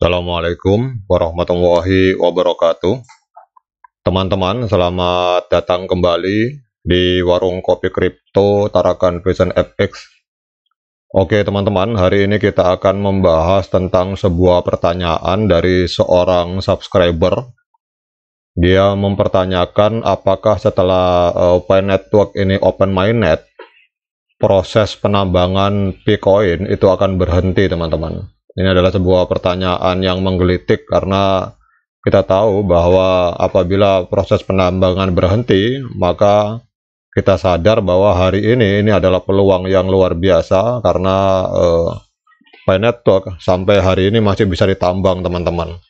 Assalamualaikum warahmatullahi wabarakatuh. Teman-teman, selamat datang kembali di warung kopi kripto Tarakan Vision FX. Oke teman-teman, hari ini kita akan membahas tentang sebuah pertanyaan dari seorang subscriber. Dia mempertanyakan apakah setelah eh, open Network ini open mainnet, proses penambangan Bitcoin itu akan berhenti teman-teman ini adalah sebuah pertanyaan yang menggelitik karena kita tahu bahwa apabila proses penambangan berhenti, maka kita sadar bahwa hari ini ini adalah peluang yang luar biasa karena eh, Pi Network sampai hari ini masih bisa ditambang teman-teman.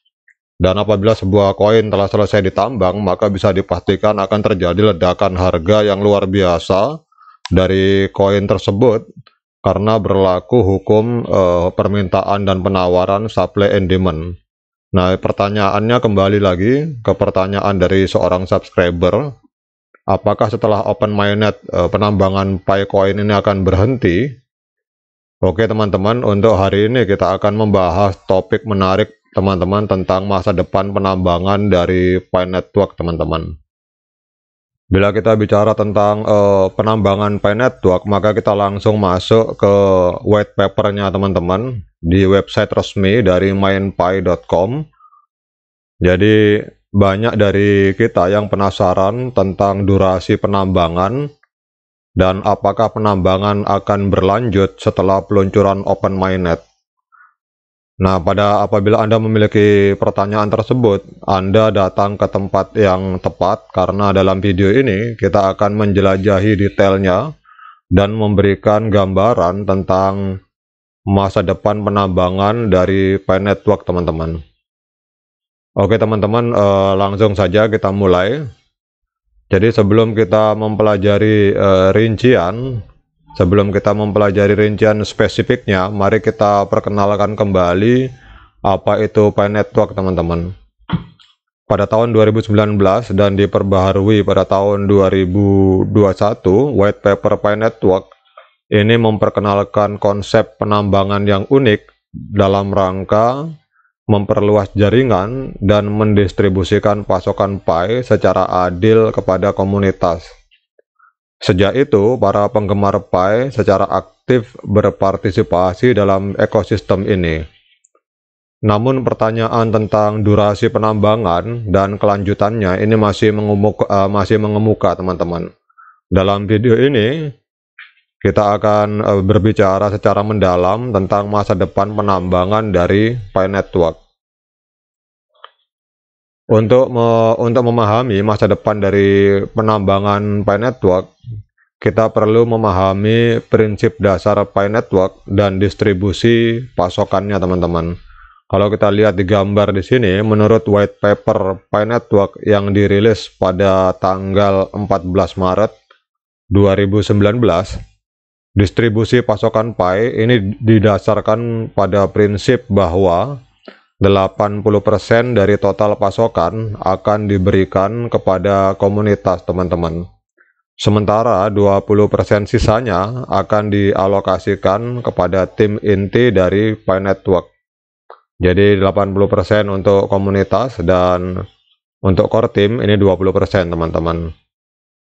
Dan apabila sebuah koin telah selesai ditambang, maka bisa dipastikan akan terjadi ledakan harga yang luar biasa dari koin tersebut karena berlaku hukum uh, permintaan dan penawaran supply and demand. Nah, pertanyaannya kembali lagi ke pertanyaan dari seorang subscriber, apakah setelah open mainnet uh, eh, penambangan coin ini akan berhenti? Oke, teman-teman, untuk hari ini kita akan membahas topik menarik teman-teman tentang masa depan penambangan dari pay Network, teman-teman. Bila kita bicara tentang uh, penambangan pay Network, maka kita langsung masuk ke white papernya teman-teman di website resmi dari mainpay.com. Jadi banyak dari kita yang penasaran tentang durasi penambangan dan apakah penambangan akan berlanjut setelah peluncuran Open Mainnet. Nah, pada apabila Anda memiliki pertanyaan tersebut, Anda datang ke tempat yang tepat karena dalam video ini kita akan menjelajahi detailnya dan memberikan gambaran tentang masa depan penambangan dari Pi Network, teman-teman. Oke, teman-teman, eh, langsung saja kita mulai. Jadi sebelum kita mempelajari eh, rincian Sebelum kita mempelajari rincian spesifiknya, mari kita perkenalkan kembali apa itu Pi Network, teman-teman. Pada tahun 2019 dan diperbaharui pada tahun 2021, White Paper Pi Network ini memperkenalkan konsep penambangan yang unik dalam rangka memperluas jaringan dan mendistribusikan pasokan Pi secara adil kepada komunitas. Sejak itu, para penggemar Pai secara aktif berpartisipasi dalam ekosistem ini. Namun pertanyaan tentang durasi penambangan dan kelanjutannya ini masih, mengumuk, uh, masih mengemuka teman-teman. Dalam video ini, kita akan uh, berbicara secara mendalam tentang masa depan penambangan dari Pi Network untuk me, untuk memahami masa depan dari penambangan Pi Network, kita perlu memahami prinsip dasar Pi Network dan distribusi pasokannya, teman-teman. Kalau kita lihat di gambar di sini, menurut white paper Pi Network yang dirilis pada tanggal 14 Maret 2019, distribusi pasokan Pi ini didasarkan pada prinsip bahwa 80% dari total pasokan akan diberikan kepada komunitas teman-teman. Sementara 20% sisanya akan dialokasikan kepada tim inti dari Pi Network. Jadi 80% untuk komunitas dan untuk core team ini 20% teman-teman.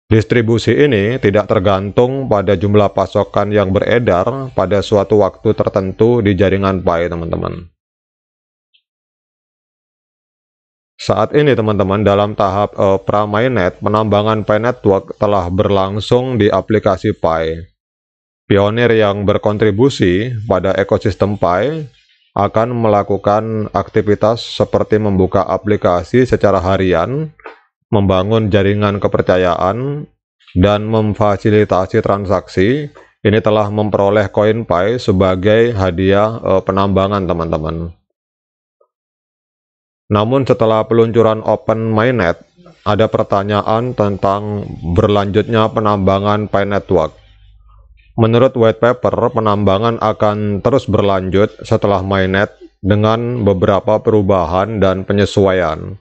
Distribusi ini tidak tergantung pada jumlah pasokan yang beredar pada suatu waktu tertentu di jaringan Pi teman-teman. Saat ini teman-teman dalam tahap uh, eh, pra-mainnet, penambangan Pi Network telah berlangsung di aplikasi Pi. Pionir yang berkontribusi pada ekosistem Pi akan melakukan aktivitas seperti membuka aplikasi secara harian, membangun jaringan kepercayaan, dan memfasilitasi transaksi. Ini telah memperoleh koin Pi sebagai hadiah eh, penambangan teman-teman. Namun setelah peluncuran Open Mainnet, ada pertanyaan tentang berlanjutnya penambangan Pi Network. Menurut white paper, penambangan akan terus berlanjut setelah Mainnet dengan beberapa perubahan dan penyesuaian.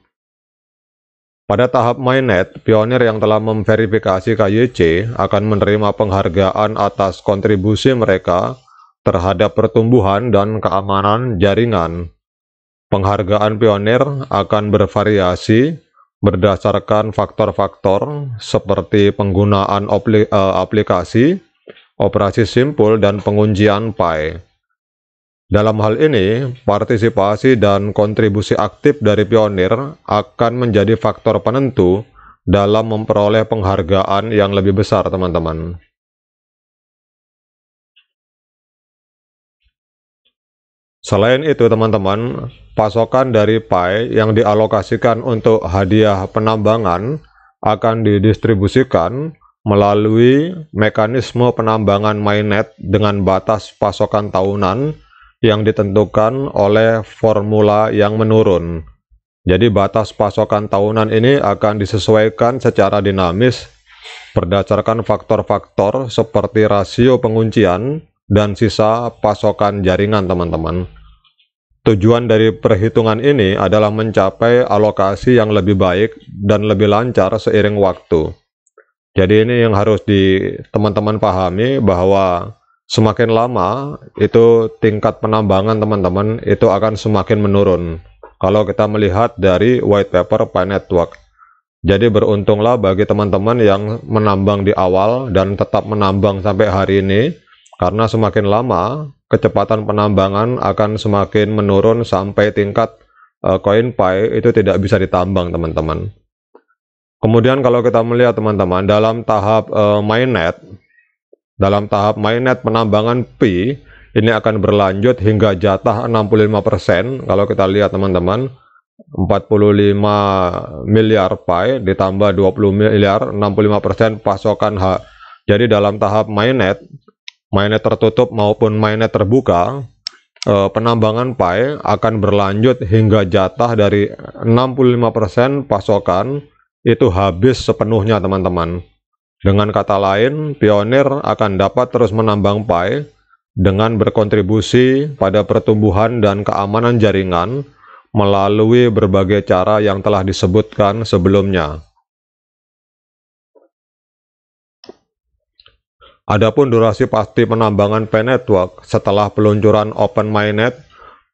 Pada tahap Mainnet, pionir yang telah memverifikasi KYC akan menerima penghargaan atas kontribusi mereka terhadap pertumbuhan dan keamanan jaringan. Penghargaan pionir akan bervariasi berdasarkan faktor-faktor seperti penggunaan eh, aplikasi, operasi simpul, dan penguncian PAI. Dalam hal ini, partisipasi dan kontribusi aktif dari pionir akan menjadi faktor penentu dalam memperoleh penghargaan yang lebih besar, teman-teman. Selain itu, teman-teman, pasokan dari PAI yang dialokasikan untuk hadiah penambangan akan didistribusikan melalui mekanisme penambangan mainnet dengan batas pasokan tahunan yang ditentukan oleh formula yang menurun. Jadi batas pasokan tahunan ini akan disesuaikan secara dinamis berdasarkan faktor-faktor seperti rasio penguncian, dan sisa pasokan jaringan teman-teman. Tujuan dari perhitungan ini adalah mencapai alokasi yang lebih baik dan lebih lancar seiring waktu. Jadi ini yang harus di teman-teman pahami bahwa semakin lama itu tingkat penambangan teman-teman itu akan semakin menurun. Kalau kita melihat dari white paper Pine Network. Jadi beruntunglah bagi teman-teman yang menambang di awal dan tetap menambang sampai hari ini karena semakin lama, kecepatan penambangan akan semakin menurun sampai tingkat uh, koin pi itu tidak bisa ditambang, teman-teman. Kemudian kalau kita melihat teman-teman dalam tahap uh, mainnet dalam tahap mainnet penambangan pi ini akan berlanjut hingga jatah 65% kalau kita lihat teman-teman 45 miliar pi ditambah 20 miliar 65% pasokan H. Jadi dalam tahap mainnet mainnya tertutup maupun mainnya terbuka, eh, penambangan pai akan berlanjut hingga jatah dari 65% pasokan itu habis sepenuhnya teman-teman. Dengan kata lain, pionir akan dapat terus menambang pai dengan berkontribusi pada pertumbuhan dan keamanan jaringan melalui berbagai cara yang telah disebutkan sebelumnya. Adapun durasi pasti penambangan P network setelah peluncuran Open Mainnet,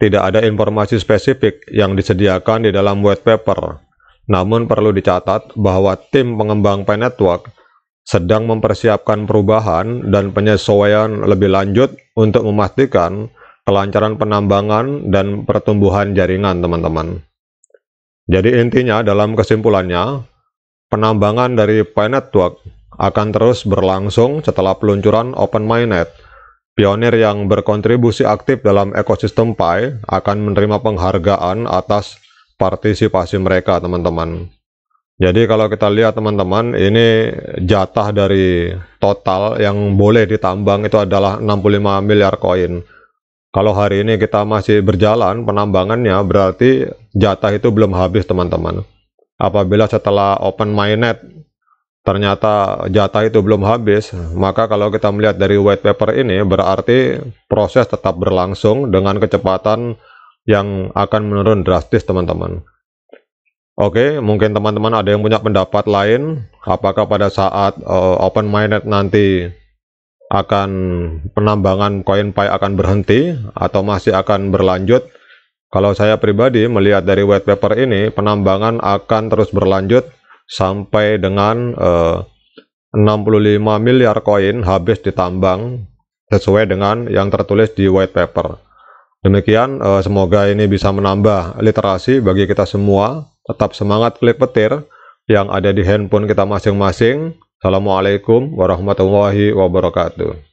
tidak ada informasi spesifik yang disediakan di dalam white paper. Namun perlu dicatat bahwa tim pengembang P network sedang mempersiapkan perubahan dan penyesuaian lebih lanjut untuk memastikan kelancaran penambangan dan pertumbuhan jaringan, teman-teman. Jadi intinya dalam kesimpulannya, penambangan dari Pi Network akan terus berlangsung setelah peluncuran Open Mainnet. Pionir yang berkontribusi aktif dalam ekosistem Pi akan menerima penghargaan atas partisipasi mereka, teman-teman. Jadi kalau kita lihat teman-teman, ini jatah dari total yang boleh ditambang itu adalah 65 miliar koin. Kalau hari ini kita masih berjalan penambangannya, berarti jatah itu belum habis teman-teman. Apabila setelah open mainnet ternyata jatah itu belum habis, maka kalau kita melihat dari white paper ini berarti proses tetap berlangsung dengan kecepatan yang akan menurun drastis teman-teman. Oke, mungkin teman-teman ada yang punya pendapat lain, apakah pada saat uh, eh, open mainnet nanti akan penambangan koin Pay akan berhenti atau masih akan berlanjut? Kalau saya pribadi melihat dari white paper ini, penambangan akan terus berlanjut sampai dengan eh, uh, 65 miliar koin habis ditambang sesuai dengan yang tertulis di white paper. Demikian, uh, semoga ini bisa menambah literasi bagi kita semua. Tetap semangat klik petir yang ada di handphone kita masing-masing. Assalamualaikum warahmatullahi wabarakatuh.